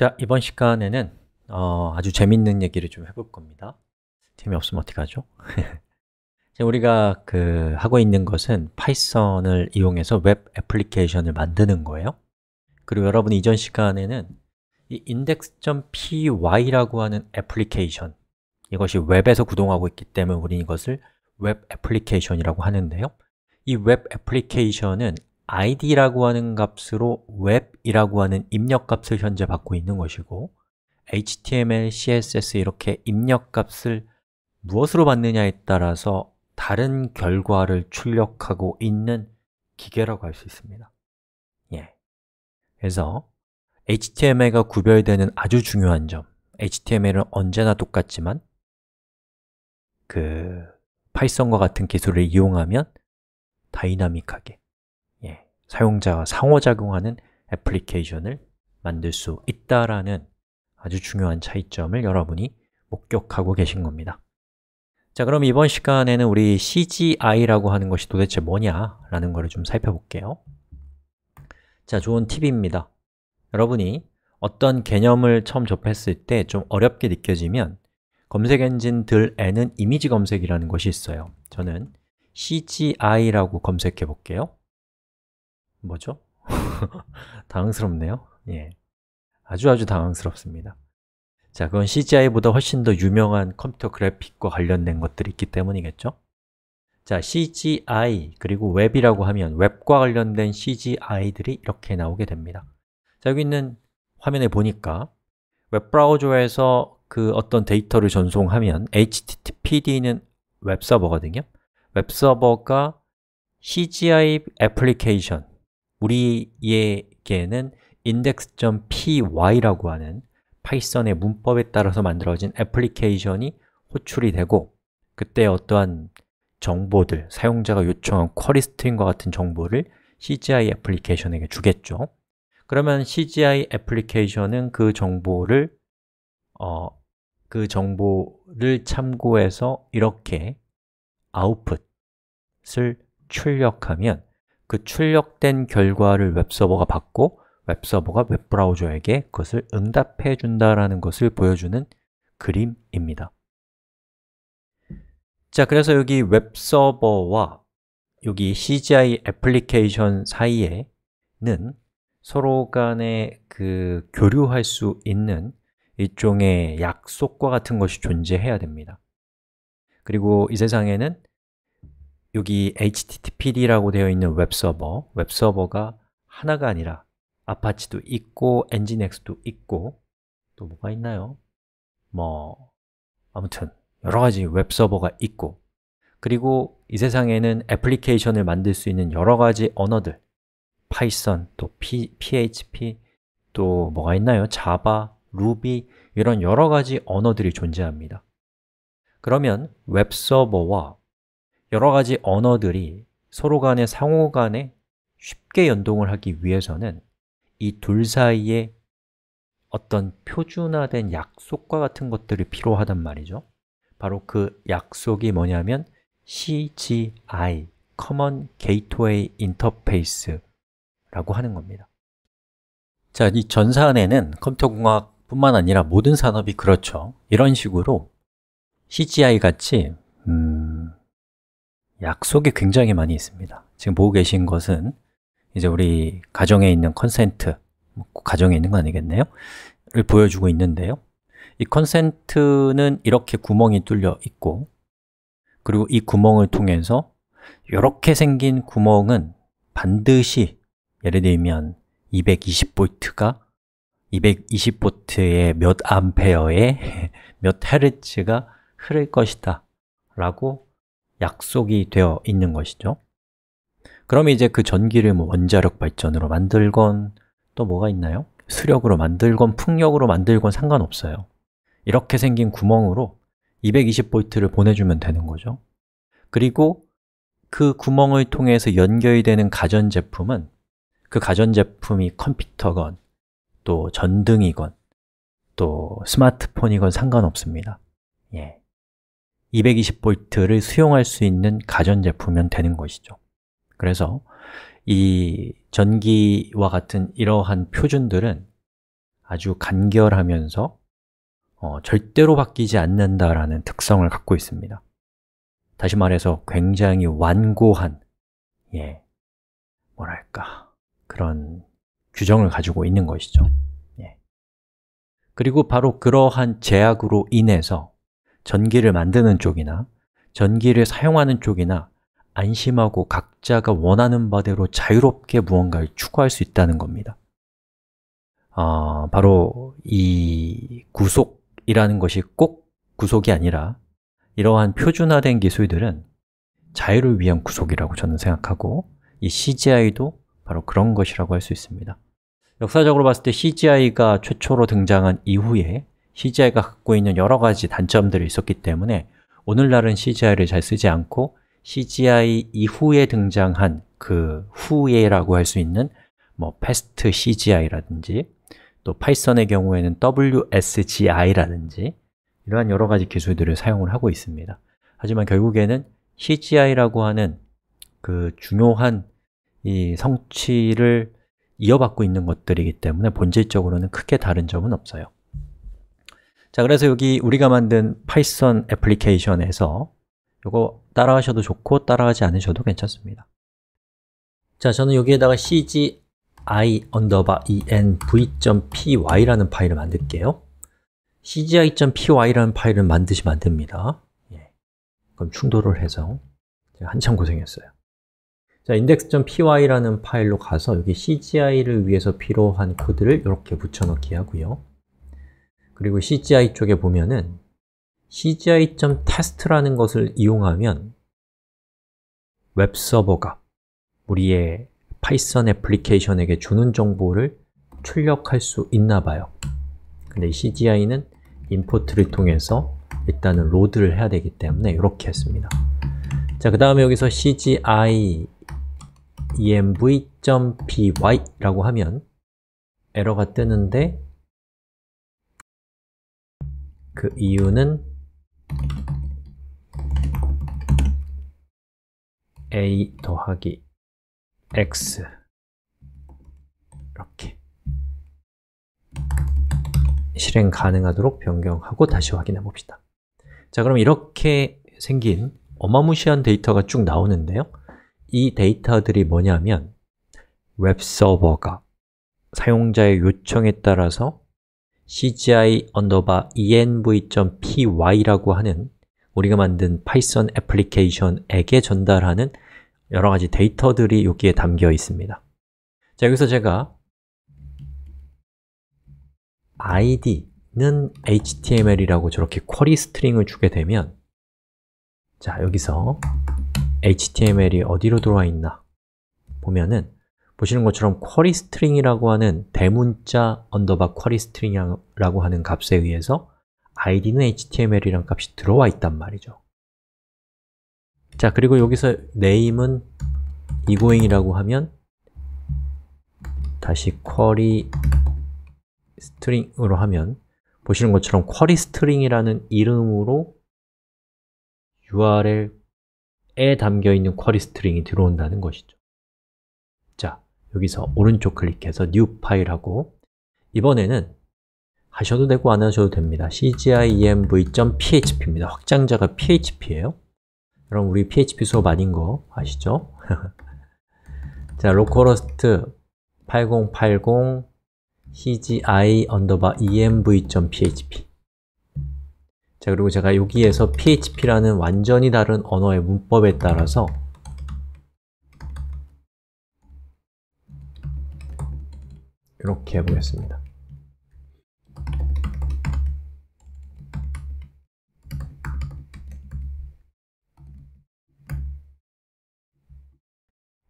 자, 이번 시간에는 어, 아주 재밌는 얘기를 좀 해볼 겁니다 재미없으면 어떻게 하죠? 우리가 그 하고 있는 것은 파이썬을 이용해서 웹 애플리케이션을 만드는 거예요 그리고 여러분 이전 시간에는 이 index.py라고 하는 애플리케이션 이것이 웹에서 구동하고 있기 때문에 우리는 이것을 웹 애플리케이션이라고 하는데요 이 웹 애플리케이션은 id라고 하는 값으로 web이라고 하는 입력값을 현재 받고 있는 것이고 html, css 이렇게 입력값을 무엇으로 받느냐에 따라서 다른 결과를 출력하고 있는 기계라고 할 수 있습니다 예. 그래서 HTML과 구별되는 아주 중요한 점 HTML은 언제나 똑같지만 그 파이썬과 같은 기술을 이용하면 다이나믹하게 사용자와 상호작용하는 애플리케이션을 만들 수 있다라는 아주 중요한 차이점을 여러분이 목격하고 계신 겁니다 자 그럼 이번 시간에는 우리 CGI라고 하는 것이 도대체 뭐냐라는 것을 좀 살펴볼게요 자 좋은 팁입니다 여러분이 어떤 개념을 처음 접했을 때 좀 어렵게 느껴지면 검색 엔진들에는 이미지 검색이라는 것이 있어요 저는 CGI라고 검색해 볼게요 뭐죠? 당황스럽네요 예, 아주 아주 당황스럽습니다 자, 그건 CGI보다 훨씬 더 유명한 컴퓨터 그래픽과 관련된 것들이 있기 때문이겠죠? 자, CGI, 그리고 웹이라고 하면 웹과 관련된 CGI들이 이렇게 나오게 됩니다 자, 여기 있는 화면에 보니까 웹브라우저에서 그 어떤 데이터를 전송하면 HTTPD는 웹서버거든요 웹서버가 CGI 애플리케이션, 우리에게는 index.py라고 하는 파이썬의 문법에 따라서 만들어진 애플리케이션이 호출이 되고 그때 어떠한 정보들, 사용자가 요청한 쿼리 스트링과 같은 정보를 CGI 애플리케이션에게 주겠죠 그러면 CGI 애플리케이션은 그 정보를 어, 그 정보를 참고해서 이렇게 아웃풋을 출력하면 그 출력된 결과를 웹서버가 받고 웹서버가 웹브라우저에게 그것을 응답해 준다라는 것을 보여주는 그림입니다 자, 그래서 여기 웹서버와 여기 CGI 애플리케이션 사이에는 서로 간에 그 교류할 수 있는 일종의 약속과 같은 것이 존재해야 됩니다 그리고 이 세상에는 여기 httpd라고 되어 있는 웹서버 웹서버가 하나가 아니라 아파치도 있고 엔진엑스도 있고 또 뭐가 있나요? 뭐 아무튼 여러 가지 웹서버가 있고 그리고 이 세상에는 애플리케이션을 만들 수 있는 여러 가지 언어들 파이썬, 또 P, PHP, 또 뭐가 있나요? 자바, 루비 이런 여러 가지 언어들이 존재합니다 그러면 웹서버와 여러 가지 언어들이 서로 간의 상호 간에 쉽게 연동을 하기 위해서는 이 둘 사이에 어떤 표준화된 약속과 같은 것들이 필요하단 말이죠 바로 그 약속이 뭐냐면 CGI, Common Gateway Interface라고 하는 겁니다 자, 이 전산에는 컴퓨터공학 뿐만 아니라 모든 산업이 그렇죠 이런 식으로 CGI 같이 음, 약속이 굉장히 많이 있습니다 지금 보고 계신 것은 이제 우리 가정에 있는 컨센트 뭐 가정에 있는 건 아니겠네요? 를 보여주고 있는데요 이 컨센트는 이렇게 구멍이 뚫려 있고 그리고 이 구멍을 통해서 이렇게 생긴 구멍은 반드시 예를 들면 2 2 0볼트가2 2 0볼트의몇암페어에몇 헤르츠가 흐를 것이다 라고 약속이 되어 있는 것이죠 그럼 이제 그 전기를 뭐 원자력 발전으로 만들건 또 뭐가 있나요? 수력으로 만들건 풍력으로 만들건 상관없어요 이렇게 생긴 구멍으로 220V를 보내주면 되는 거죠 그리고 그 구멍을 통해서 연결이 되는 가전제품은 그 가전제품이 컴퓨터건 또 전등이건 또 스마트폰이건 상관없습니다 예. 2 2 0볼트를 수용할 수 있는 가전제품이면 되는 것이죠 그래서 이 전기와 같은 이러한 표준들은 아주 간결하면서 어, 절대로 바뀌지 않는다라는 특성을 갖고 있습니다 다시 말해서 굉장히 완고한 예, 뭐랄까 그런 규정을 가지고 있는 것이죠 예. 그리고 바로 그러한 제약으로 인해서 전기를 만드는 쪽이나 전기를 사용하는 쪽이나 안심하고 각자가 원하는 바대로 자유롭게 무언가를 추구할 수 있다는 겁니다 어, 바로 이 구속이라는 것이 꼭 구속이 아니라 이러한 표준화된 기술들은 자유를 위한 구속이라고 저는 생각하고 이 CGI도 바로 그런 것이라고 할 수 있습니다 역사적으로 봤을 때 CGI가 최초로 등장한 이후에 CGI가 갖고 있는 여러 가지 단점들이 있었기 때문에 오늘날은 CGI를 잘 쓰지 않고 CGI 이후에 등장한 그 후예라고 할 수 있는 뭐 패스트 CGI라든지 또 파이썬의 경우에는 WSGI라든지 이러한 여러 가지 기술들을 사용을 하고 있습니다. 하지만 결국에는 CGI라고 하는 그 중요한 이 성취를 이어받고 있는 것들이기 때문에 본질적으로는 크게 다른 점은 없어요. 자, 그래서 여기 우리가 만든 파이썬 애플리케이션에서 이거 따라하셔도 좋고 따라하지 않으셔도 괜찮습니다 자, 저는 여기에다가 cgi e n v p y 라는 파일을 만들게요 cgi.py라는 파일을 만드시면 안 됩니다 예. 그럼 충돌을 해서 제가 한참 고생했어요 자, index.py라는 파일로 가서 여기 cgi를 위해서 필요한 코드를 이렇게 붙여넣기 하고요 그리고 CGI 쪽에 보면은 cgi.test라는 것을 이용하면 웹 서버가 우리의 파이썬 애플리케이션에게 주는 정보를 출력할 수 있나 봐요. 근데 cgi는 import를 통해서 일단은 로드를 해야 되기 때문에 이렇게 했습니다. 자, 그 다음에 여기서 cgi env.py라고 하면 에러가 뜨는데 그 이유는 a 더하기 x 이렇게 실행 가능하도록 변경하고 다시 확인해 봅시다 자 그럼 이렇게 생긴 어마무시한 데이터가 쭉 나오는데요 이 데이터들이 뭐냐면 웹서버가 사용자의 요청에 따라서 cgi-env.py라고 하는 우리가 만든 파이썬 애플리케이션에게 전달하는 여러 가지 데이터들이 여기에 담겨 있습니다. 자, 여기서 제가 id는 html이라고 저렇게 쿼리 스트링을 주게 되면 자, 여기서 html이 어디로 들어와 있나 보면은 보시는 것처럼 q u e r y s t r i n g 이라고 하는 대문자 언더바 q u e r y s t r i n g 이라고 하는 값에 의해서 id는 h t m l 이라는 값이 들어와 있단 말이죠. 자, 그리고 여기서 name은 이고잉이라고 하면 다시 q u e r y s t r i n g 으로 하면 보시는 것처럼 q u e r y s t r i n g 이라는 이름으로 URL에 담겨있는 q u e r y s t r i n g 이 들어온다는 것이죠. 자, 여기서 오른쪽 클릭해서 New 파일하고 이번에는 하셔도 되고 안 하셔도 됩니다. cgimv.php입니다. 확장자가 php예요. 여러분 우리 php 수업 아닌 거 아시죠? 자, 로컬호스트 8080 cgi b a r env.php 자, 그리고 제가 여기에서 php라는 완전히 다른 언어의 문법에 따라서 이렇게 해보겠습니다.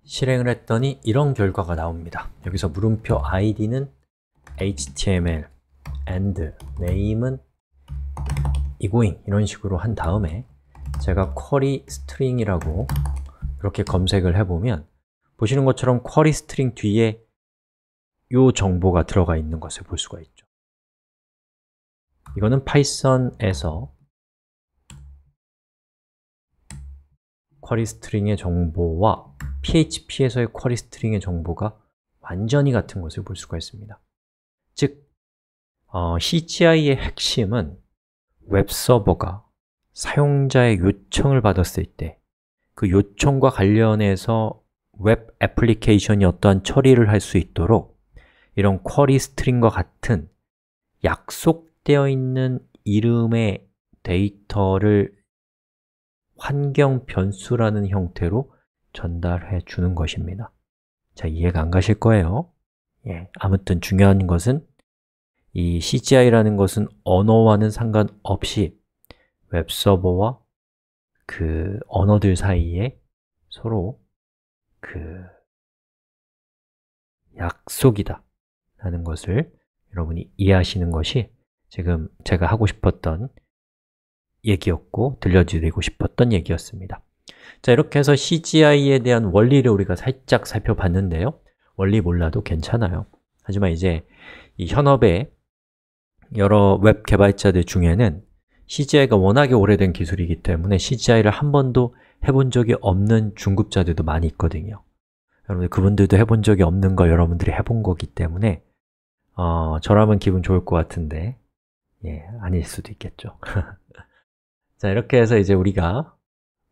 실행을 했더니 이런 결과가 나옵니다. 여기서 물음표 id는 html and name은 egoing 이런 식으로 한 다음에 제가 쿼리 스트링이라고 이렇게 검색을 해보면 보시는 것처럼 쿼리 스트링 뒤에 이 정보가 들어가 있는 것을 볼 수가 있죠 이거는 파이썬에서 쿼리 스트링의 정보와 PHP에서의 쿼리 스트링의 정보가 완전히 같은 것을 볼 수가 있습니다 즉, 어, CGI의 핵심은 웹서버가 사용자의 요청을 받았을 때 그 요청과 관련해서 웹 애플리케이션이 어떠한 처리를 할 수 있도록 이런 쿼리 스트링과 같은 약속되어 있는 이름의 데이터를 환경 변수라는 형태로 전달해 주는 것입니다 자, 이해가 안 가실 거예요 예, 아무튼 중요한 것은 이 CGI라는 것은 언어와는 상관없이 웹서버와 그 언어들 사이에 서로 그 약속이다 라는 것을 여러분이 이해하시는 것이 지금 제가 하고 싶었던 얘기였고 들려드리고 싶었던 얘기였습니다 자 이렇게 해서 CGI에 대한 원리를 우리가 살짝 살펴봤는데요 원리 몰라도 괜찮아요 하지만 이제 이 현업의 여러 웹 개발자들 중에는 CGI가 워낙에 오래된 기술이기 때문에 CGI를 한 번도 해본 적이 없는 중급자들도 많이 있거든요 여러분 들 그분들도 해본 적이 없는 거 여러분들이 해본 거기 때문에 어, 저라면 기분 좋을 것 같은데 예, 아닐 수도 있겠죠 자, 이렇게 해서 이제 우리가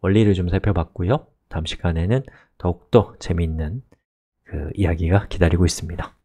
원리를 좀 살펴봤고요 다음 시간에는 더욱더 재미있는 그 이야기가 기다리고 있습니다